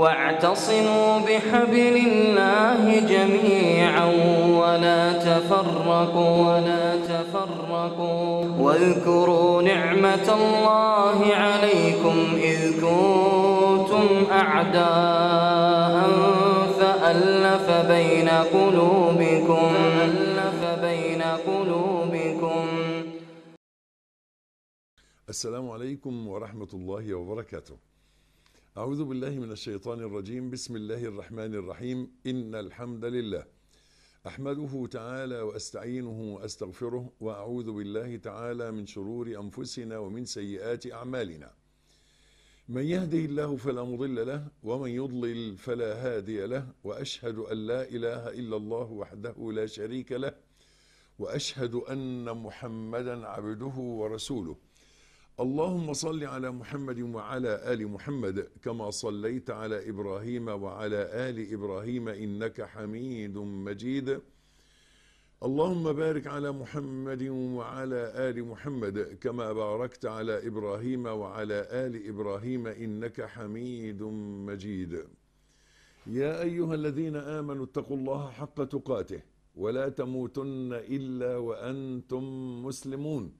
واعتصموا بحبل الله جميعا ولا تفرقوا ولا تفرقوا واذكروا نعمة الله عليكم إذ كنتم أعداء فألف بين قلوبكم فألف بين قلوبكم السلام عليكم ورحمة الله وبركاته أعوذ بالله من الشيطان الرجيم بسم الله الرحمن الرحيم إن الحمد لله أحمده تعالى وأستعينه وأستغفره وأعوذ بالله تعالى من شرور أنفسنا ومن سيئات أعمالنا من يهده الله فلا مضل له ومن يضلل فلا هادي له وأشهد أن لا إله إلا الله وحده لا شريك له وأشهد أن محمدا عبده ورسوله اللهم صل على محمد وعلى ال محمد كما صليت على ابراهيم وعلى ال ابراهيم انك حميد مجيد اللهم بارك على محمد وعلى ال محمد كما باركت على ابراهيم وعلى ال ابراهيم انك حميد مجيد يا ايها الذين امنوا اتقوا الله حق تقاته ولا تموتن الا وانتم مسلمون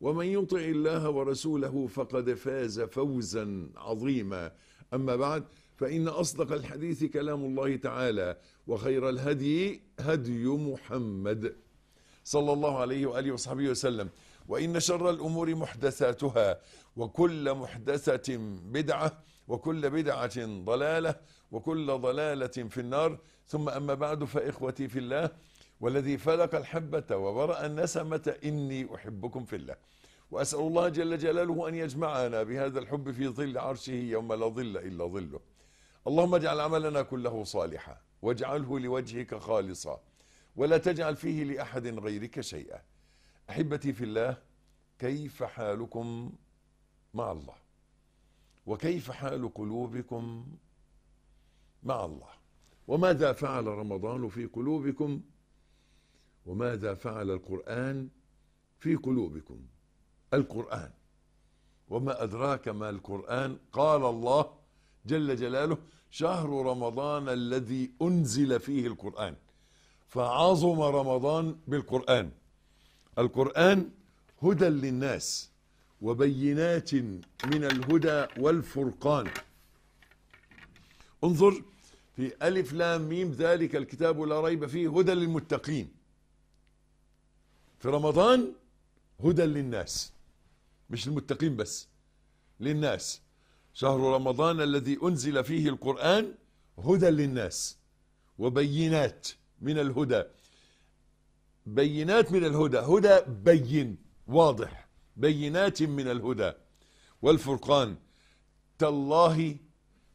ومن يطع الله ورسوله فقد فاز فوزا عظيما اما بعد فان اصدق الحديث كلام الله تعالى وخير الهدي هدي محمد صلى الله عليه واله وصحبه وسلم وان شر الامور محدثاتها وكل محدثه بدعه وكل بدعه ضلاله وكل ضلاله في النار ثم اما بعد فاخوتي في الله والذي فلق الحبة وبرأ النسمة إني أحبكم في الله وأسأل الله جل جلاله أن يجمعنا بهذا الحب في ظل عرشه يوم لا ظل إلا ظله اللهم اجعل عملنا كله صالحا واجعله لوجهك خالصا ولا تجعل فيه لأحد غيرك شيئا أحبتي في الله كيف حالكم مع الله وكيف حال قلوبكم مع الله وماذا فعل رمضان في قلوبكم وماذا فعل القرآن في قلوبكم القرآن وما أدراك ما القرآن قال الله جل جلاله شهر رمضان الذي أنزل فيه القرآن فعظم رمضان بالقرآن القرآن هدى للناس وبينات من الهدى والفرقان انظر في ألف لام ميم ذلك الكتاب لا ريب فيه هدى للمتقين في رمضان هدى للناس مش المتقين بس للناس شهر رمضان الذي أنزل فيه القرآن هدى للناس وبينات من الهدى بينات من الهدى هدى بين واضح بينات من الهدى والفرقان تالله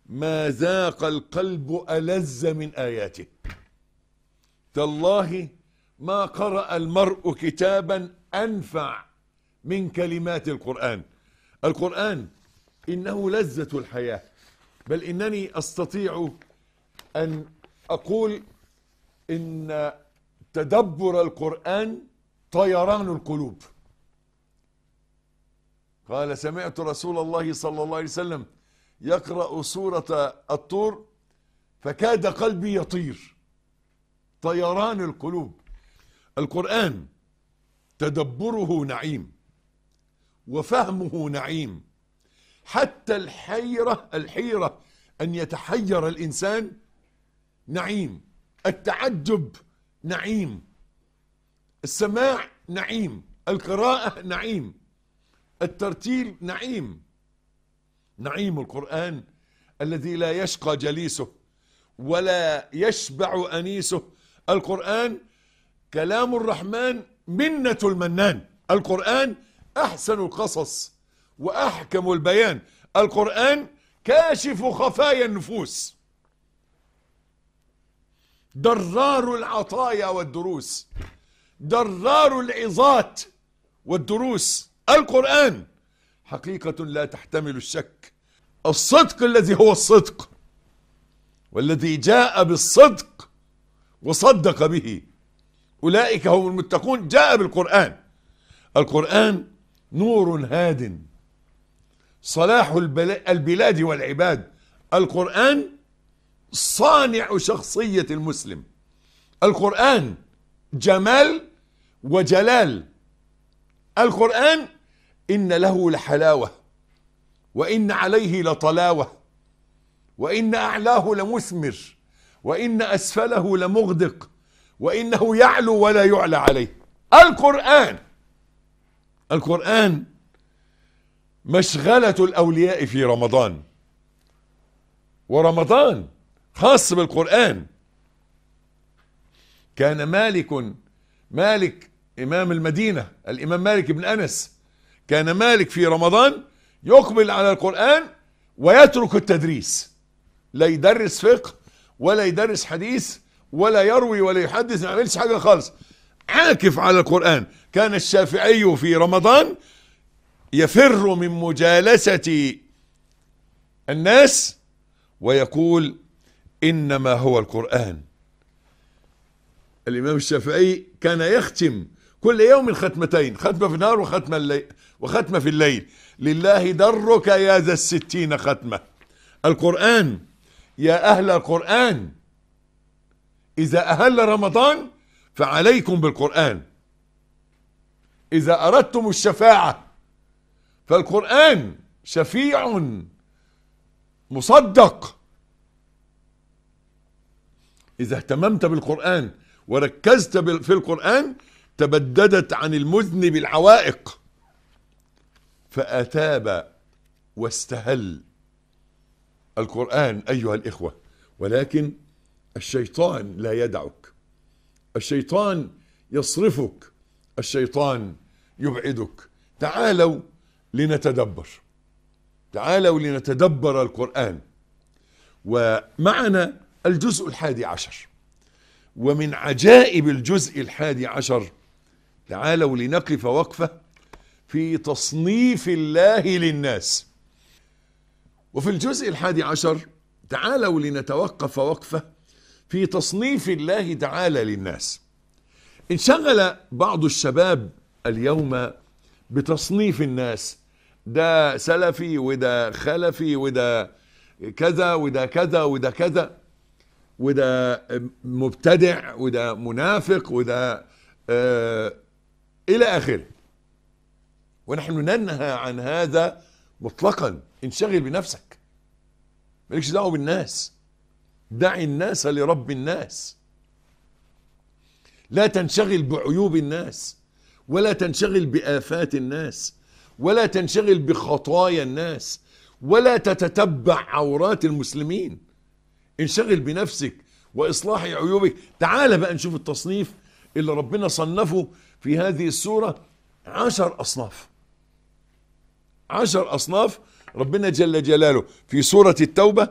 ما ذاق القلب ألز من آياته تالله ما قرأ المرء كتابا أنفع من كلمات القرآن القرآن إنه لذة الحياة بل إنني أستطيع أن أقول إن تدبر القرآن طيران القلوب قال سمعت رسول الله صلى الله عليه وسلم يقرأ سورة الطور فكاد قلبي يطير طيران القلوب القرآن تدبره نعيم وفهمه نعيم حتى الحيرة الحيرة أن يتحير الإنسان نعيم التعجب نعيم السماع نعيم القراءة نعيم الترتيل نعيم نعيم القرآن الذي لا يشقى جليسه ولا يشبع أنيسه القرآن كلام الرحمن منة المنان القرآن أحسن القصص وأحكم البيان القرآن كاشف خفايا النفوس درار العطايا والدروس درار العظات والدروس القرآن حقيقة لا تحتمل الشك الصدق الذي هو الصدق والذي جاء بالصدق وصدق به أولئك هم المتقون جاء بالقرآن القرآن نور هاد صلاح البلاد والعباد القرآن صانع شخصية المسلم القرآن جمال وجلال القرآن إن له لحلاوة وإن عليه لطلاوة وإن أعلاه لمثمر وإن أسفله لمغدق وإنه يعلو ولا يعلى عليه القرآن القرآن مشغلة الأولياء في رمضان ورمضان خاص بالقرآن كان مالك مالك إمام المدينة الإمام مالك بن أنس كان مالك في رمضان يقبل على القرآن ويترك التدريس لا يدرس فقه ولا يدرس حديث ولا يروي ولا يحدث ما عملش حاجة خالص عاكف على القرآن كان الشافعي في رمضان يفر من مجالسة الناس ويقول إنما هو القرآن الإمام الشافعي كان يختم كل يوم ختمتين ختمة في النهار وختمة, الليل وختمة في الليل لله درك يا ذا الستين ختمة القرآن يا أهل القرآن إذا أهل رمضان فعليكم بالقرآن إذا أردتم الشفاعة فالقرآن شفيع مصدق إذا اهتممت بالقرآن وركزت في القرآن تبددت عن المذنب العوائق فأتاب واستهل القرآن أيها الإخوة ولكن الشيطان لا يدعك الشيطان يصرفك الشيطان يبعدك تعالوا لنتدبر تعالوا لنتدبر القرآن ومعنا الجزء الحادي عشر ومن عجائب الجزء الحادي عشر تعالوا لنقف وقفة في تصنيف الله للناس وفي الجزء الحادي عشر تعالوا لنتوقف وقفة في تصنيف الله تعالى للناس انشغل بعض الشباب اليوم بتصنيف الناس ده سلفي وده خلفي وده كذا وده كذا وده كذا وده مبتدع وده منافق وده آه الى اخره ونحن ننهى عن هذا مطلقا انشغل بنفسك مالكش دعوه بالناس دع الناس لرب الناس لا تنشغل بعيوب الناس ولا تنشغل بآفات الناس ولا تنشغل بخطايا الناس ولا تتتبع عورات المسلمين انشغل بنفسك وإصلاح عيوبك تعال بقى نشوف التصنيف اللي ربنا صنفه في هذه السورة عشر أصناف عشر أصناف ربنا جل جلاله في سورة التوبة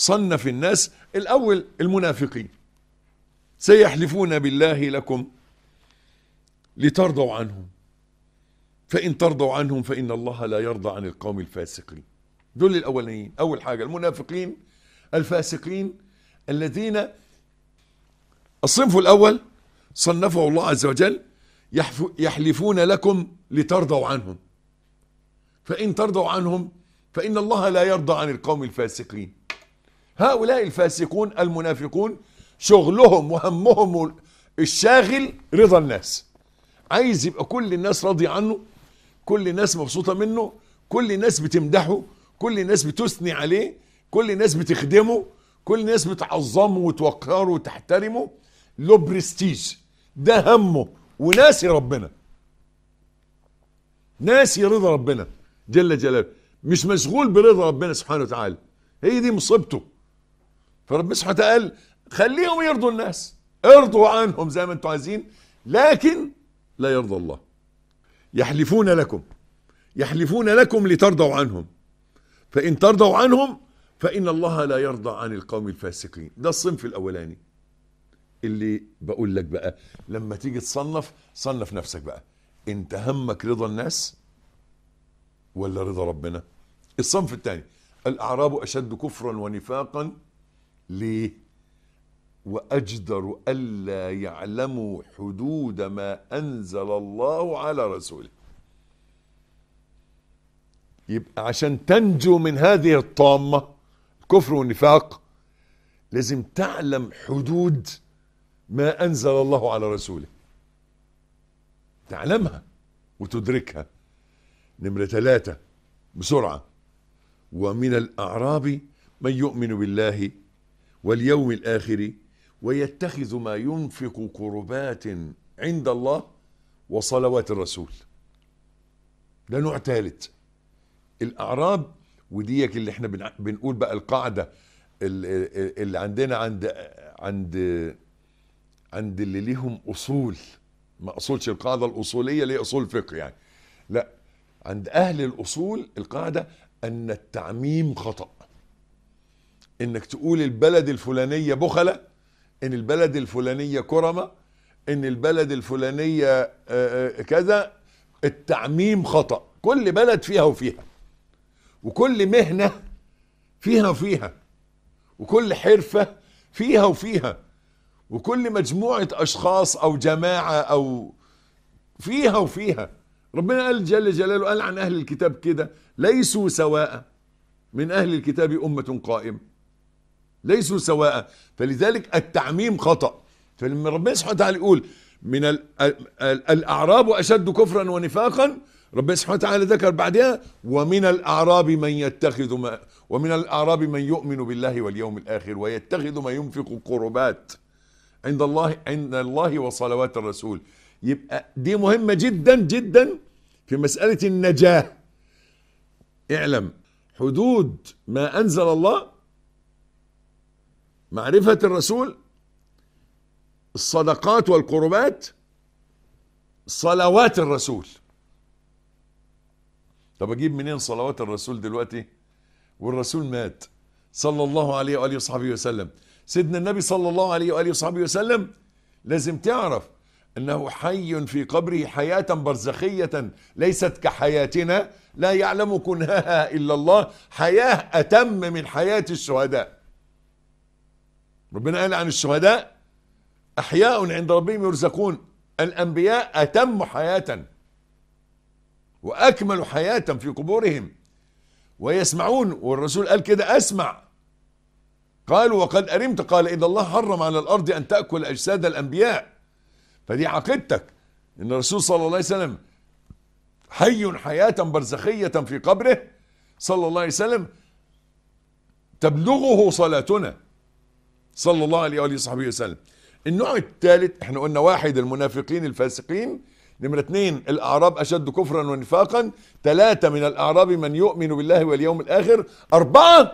صنف الناس الأول المنافقين سيحلفون بالله لكم لترضوا عنهم فإن ترضوا عنهم فإن الله لا يرضى عن القوم الفاسقين دول الأولين أول حاجة المنافقين الفاسقين الذين الصنف الأول صنفه الله عز وجل يحلفون لكم لترضوا عنهم فإن ترضوا عنهم فإن الله لا يرضى عن القوم الفاسقين هؤلاء الفاسقون المنافقون شغلهم وهمهم الشاغل رضا الناس عايز يبقى كل الناس راضية عنه كل الناس مبسوطة منه كل الناس بتمدحه كل الناس بتثني عليه كل الناس بتخدمه كل الناس بتعظمه وتوقره وتحترمه له برستيج ده همه وناسي ربنا ناسي رضا ربنا جل جلاله مش مشغول برضا ربنا سبحانه وتعالى هي دي مصيبته فرب سبحانه وتعالى خليهم يرضوا الناس ارضوا عنهم زي ما انتم عايزين لكن لا يرضى الله يحلفون لكم يحلفون لكم لترضوا عنهم فإن ترضوا عنهم فإن الله لا يرضى عن القوم الفاسقين ده الصنف الأولاني اللي بقول لك بقى لما تيجي تصنف صنف نفسك بقى انت همك رضا الناس ولا رضا ربنا الصنف الثاني الأعراب أشد كفرا ونفاقا ليه واجدر الا يعلموا حدود ما انزل الله على رسوله يبقى عشان تنجو من هذه الطامه الكفر والنفاق لازم تعلم حدود ما انزل الله على رسوله تعلمها وتدركها نمره ثلاثه بسرعه ومن الاعراب من يؤمن بالله واليوم الآخر ويتخذ ما ينفق قربات عند الله وصلوات الرسول ده نوع ثالث الأعراب وديك اللي احنا بنقول بقى القاعدة اللي عندنا عند عند عند اللي ليهم أصول ما أصولش القاعدة الأصولية اللي هي أصول فقه يعني لا عند أهل الأصول القاعدة أن التعميم خطأ انك تقول البلد الفلانيه بخله ان البلد الفلانيه كرمه ان البلد الفلانيه آه، آه، كذا التعميم خطا كل بلد فيها وفيها وكل مهنه فيها وفيها وكل حرفه فيها وفيها وكل مجموعه اشخاص او جماعه او فيها وفيها ربنا قال جل جلاله قال عن اهل الكتاب كده ليسوا سواء من اهل الكتاب امه قائمه ليسوا سواء فلذلك التعميم خطأ فلما ربنا سبحانه وتعالى يقول من الأعراب أشد كفرا ونفاقا ربنا سبحانه وتعالى ذكر بعدها ومن الأعراب من يتخذ ما ومن الأعراب من يؤمن بالله واليوم الآخر ويتخذ ما ينفق قربات عند الله عند الله وصلوات الرسول يبقى دي مهمة جدا جدا في مسألة النجاة اعلم حدود ما أنزل الله معرفة الرسول الصدقات والقربات صلوات الرسول طب اجيب منين صلوات الرسول دلوقتي والرسول مات صلى الله عليه واله وصحبه وسلم سيدنا النبي صلى الله عليه واله وصحبه وسلم لازم تعرف انه حي في قبره حياه برزخيه ليست كحياتنا لا يعلم كنهها الا الله حياه اتم من حياه الشهداء ربنا قال عن الشهداء أحياء عند ربهم يرزقون الأنبياء أتم حياة وأكمل حياة في قبورهم ويسمعون والرسول قال كده أسمع قالوا وقد أرمت قال إن الله حرم على الأرض أن تأكل أجساد الأنبياء فدي عقيدتك إن الرسول صلى الله عليه وسلم حي حياة برزخية في قبره صلى الله عليه وسلم تبلغه صلاتنا صلى الله عليه وآله وصحبه وسلم النوع الثالث احنا قلنا واحد المنافقين الفاسقين نمرة اثنين الأعراب أشد كفرا ونفاقا ثلاثة من الأعراب من يؤمن بالله واليوم الآخر أربعة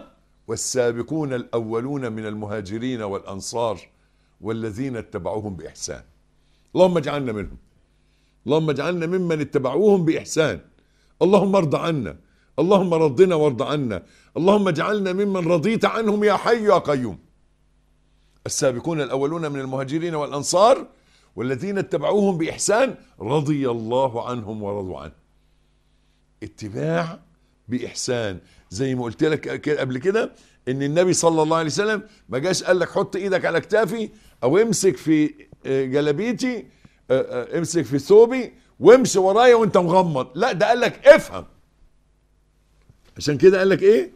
والسابقون الأولون من المهاجرين والأنصار والذين اتبعوهم بإحسان اللهم اجعلنا منهم اللهم اجعلنا ممن اتبعوهم بإحسان اللهم ارض عنا اللهم رضنا وارض عنا اللهم اجعلنا ممن رضيت عنهم يا حي يا قيوم السابقون الأولون من المهاجرين والأنصار والذين اتبعوهم بإحسان رضي الله عنهم ورضوا عنه اتباع بإحسان زي ما قلت لك قبل كده ان النبي صلى الله عليه وسلم ما جاش قال لك حط ايدك على كتافي او امسك في آه، جلابيتي آه، آه، امسك في ثوبي وامشي ورايا وانت مغمض لا ده قال لك افهم عشان كده قال لك ايه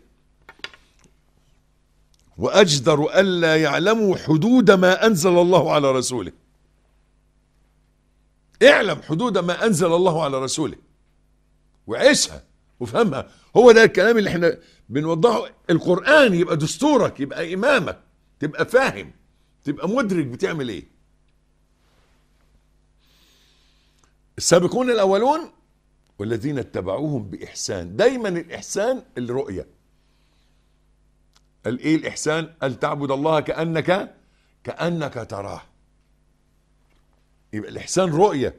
وأجدر ألا يعلموا حدود ما أنزل الله على رسوله اعلم حدود ما أنزل الله على رسوله وعيشها وفهمها هو ده الكلام اللي احنا بنوضحه القرآن يبقى دستورك يبقى إمامك تبقى فاهم تبقى مدرك بتعمل ايه السابقون الأولون والذين اتبعوهم بإحسان دايما الإحسان الرؤية الايه الاحسان ان تعبد الله كانك كانك تراه يبقى الاحسان رؤيه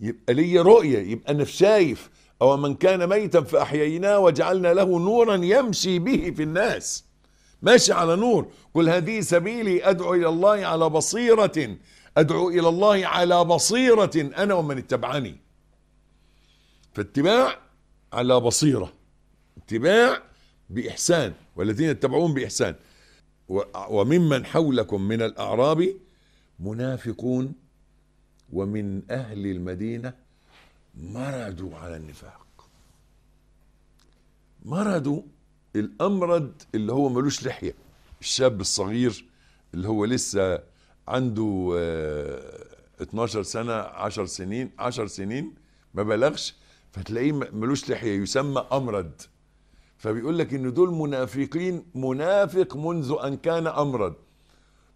يبقى لي رؤيه يبقى انا شايف او من كان ميتا فاحييناه وجعلنا له نورا يمشي به في الناس ماشي على نور قل هذه سبيلي ادعو الى الله على بصيره ادعو الى الله على بصيره انا ومن اتبعني فاتباع على بصيره اتباع بإحسان والذين اتبعوهم بإحسان وممن حولكم من الأعراب منافقون ومن أهل المدينة مرضوا على النفاق مرضوا الأمرد اللي هو ملوش لحية الشاب الصغير اللي هو لسه عنده 12 آه، سنة 10 سنين 10 سنين ما بلغش فتلاقيه ملوش لحية يسمى أمرد فبيقول لك ان دول منافقين منافق منذ ان كان امرا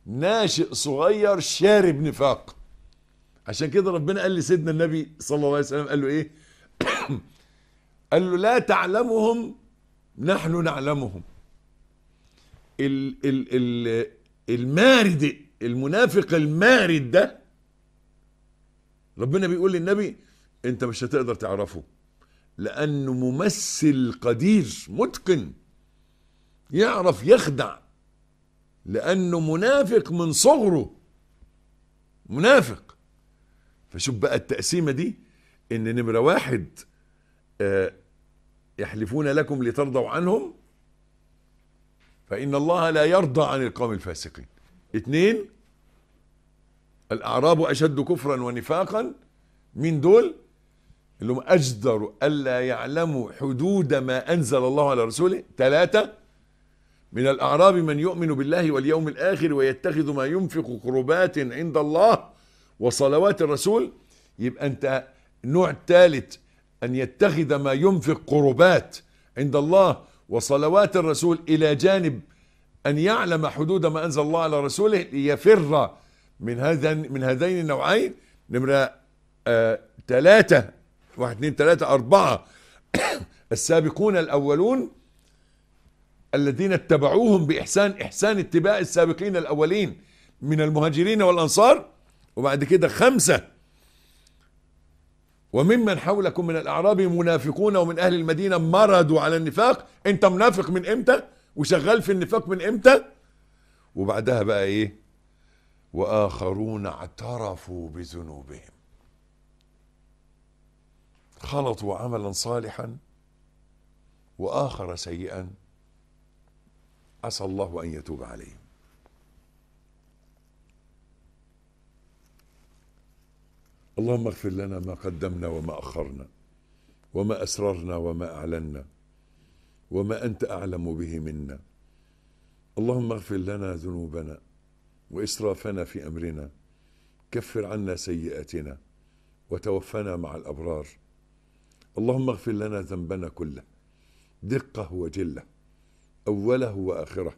ناشئ صغير شارب نفاق عشان كده ربنا قال لسيدنا النبي صلى الله عليه وسلم قال له ايه قال له لا تعلمهم نحن نعلمهم ال ال ال المارد المنافق المارد ده ربنا بيقول للنبي انت مش هتقدر تعرفه لأنه ممثل قدير متقن يعرف يخدع لأنه منافق من صغره منافق فشوف بقى التقسيمة دي إن نمرة واحد آه، يحلفون لكم لترضوا عنهم فإن الله لا يرضى عن القوم الفاسقين اتنين الأعراب أشد كفرا ونفاقا من دول اللي هم أجدروا ألا يعلموا حدود ما أنزل الله على رسوله ثلاثة من الأعراب من يؤمن بالله واليوم الآخر ويتخذ ما ينفق قربات عند الله وصلوات الرسول يبقى أنت نوع ثالث أن يتخذ ما ينفق قربات عند الله وصلوات الرسول إلى جانب أن يعلم حدود ما أنزل الله على رسوله ليفر من من هذين النوعين نمرة آه، ثلاثة واحد اثنين ثلاثة أربعة السابقون الأولون الذين اتبعوهم بإحسان إحسان اتباع السابقين الأولين من المهاجرين والأنصار وبعد كده خمسة وممن حولكم من الأعراب منافقون ومن أهل المدينة مرضوا على النفاق أنت منافق من إمتى وشغال في النفاق من إمتى وبعدها بقى إيه وآخرون اعترفوا بذنوبهم خلطوا عملا صالحا واخر سيئا عسى الله ان يتوب عليهم اللهم اغفر لنا ما قدمنا وما اخرنا وما اسررنا وما اعلنا وما انت اعلم به منا اللهم اغفر لنا ذنوبنا واسرافنا في امرنا كفر عنا سيئاتنا وتوفنا مع الابرار اللهم اغفر لنا ذنبنا كله دقه وجله اوله واخره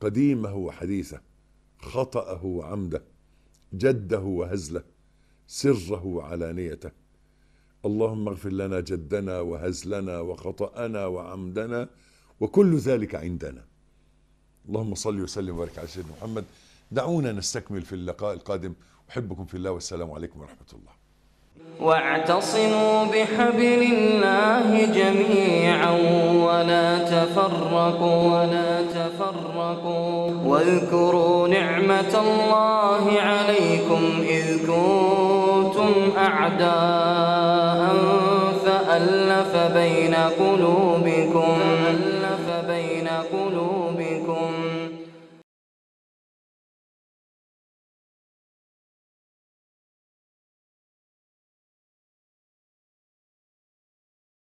قديمه وحديثه خطاه وعمده جده وهزله سره وعلانيته اللهم اغفر لنا جدنا وهزلنا وخطانا وعمدنا وكل ذلك عندنا اللهم صل وسلم وبارك على سيدنا محمد دعونا نستكمل في اللقاء القادم احبكم في الله والسلام عليكم ورحمه الله واعتصموا بحبل الله جميعا ولا تفرقوا ولا تفرقوا واذكروا نعمة الله عليكم إذ كنتم أعداء فألف بين قلوبكم